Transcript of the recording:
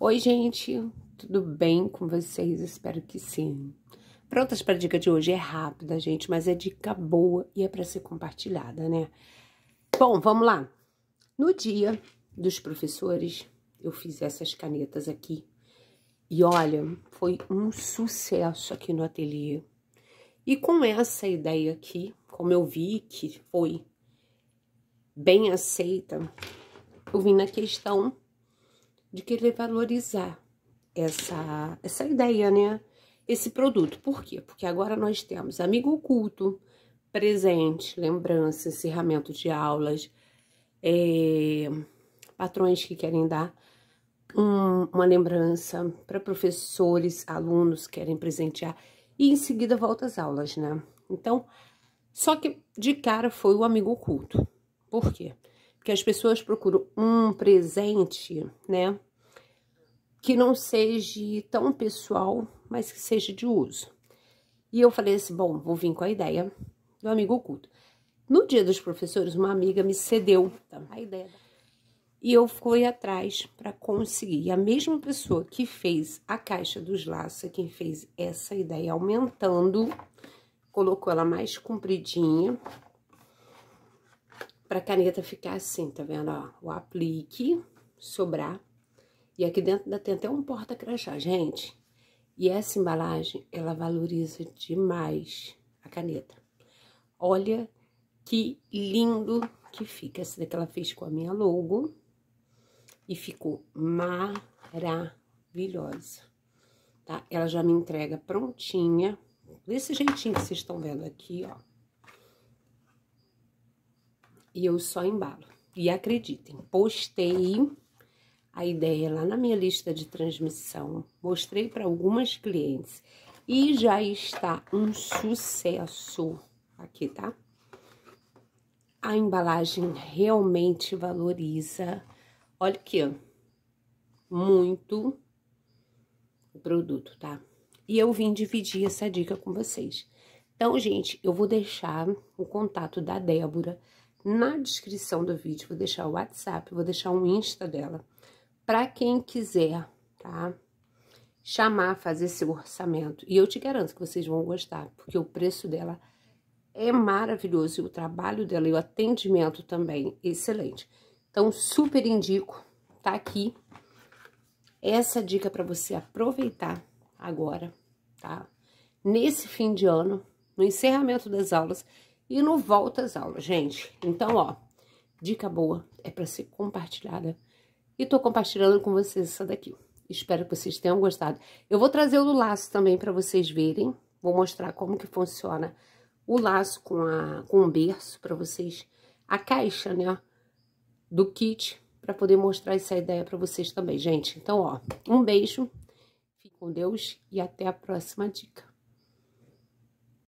Oi, gente, tudo bem com vocês? Espero que sim. Prontas para a dica de hoje? É rápida, gente, mas é dica boa e é para ser compartilhada, né? Bom, vamos lá. No dia dos professores, eu fiz essas canetas aqui. E olha, foi um sucesso aqui no ateliê. E com essa ideia aqui, como eu vi que foi bem aceita, eu vim na questão de querer valorizar essa, essa ideia, né? Esse produto. Por quê? Porque agora nós temos amigo oculto, presente, lembrança, encerramento de aulas, é, patrões que querem dar um, uma lembrança para professores, alunos que querem presentear e em seguida volta às aulas, né? Então, só que de cara foi o amigo oculto. Por quê? Porque as pessoas procuram um presente, né? que não seja tão pessoal, mas que seja de uso. E eu falei assim, bom, vou vir com a ideia do amigo oculto. No dia dos professores, uma amiga me cedeu tá, a ideia. E eu fui atrás para conseguir. E a mesma pessoa que fez a caixa dos laços, é quem fez essa ideia aumentando, colocou ela mais compridinha, para a caneta ficar assim, tá vendo? Ó, o aplique sobrar e aqui dentro ainda tem até um porta-crachá, gente. E essa embalagem, ela valoriza demais a caneta. Olha que lindo que fica. Essa daqui ela fez com a minha logo. E ficou maravilhosa. Tá? Ela já me entrega prontinha. Desse jeitinho que vocês estão vendo aqui, ó. E eu só embalo. E acreditem, postei a ideia lá na minha lista de transmissão, mostrei para algumas clientes e já está um sucesso aqui, tá? A embalagem realmente valoriza. Olha aqui, ó, muito o produto, tá? E eu vim dividir essa dica com vocês. Então, gente, eu vou deixar o contato da Débora na descrição do vídeo, vou deixar o WhatsApp, vou deixar o um Insta dela para quem quiser, tá? Chamar, fazer seu orçamento. E eu te garanto que vocês vão gostar, porque o preço dela é maravilhoso e o trabalho dela e o atendimento também excelente. Então, super indico, tá aqui essa dica para você aproveitar agora, tá? Nesse fim de ano, no encerramento das aulas e no volta às aulas, gente. Então, ó, dica boa é para ser compartilhada e tô compartilhando com vocês essa daqui. Espero que vocês tenham gostado. Eu vou trazer o do laço também para vocês verem. Vou mostrar como que funciona o laço com, a, com o berço para vocês. A caixa, né, do kit, para poder mostrar essa ideia para vocês também, gente. Então, ó, um beijo, fique com Deus e até a próxima dica.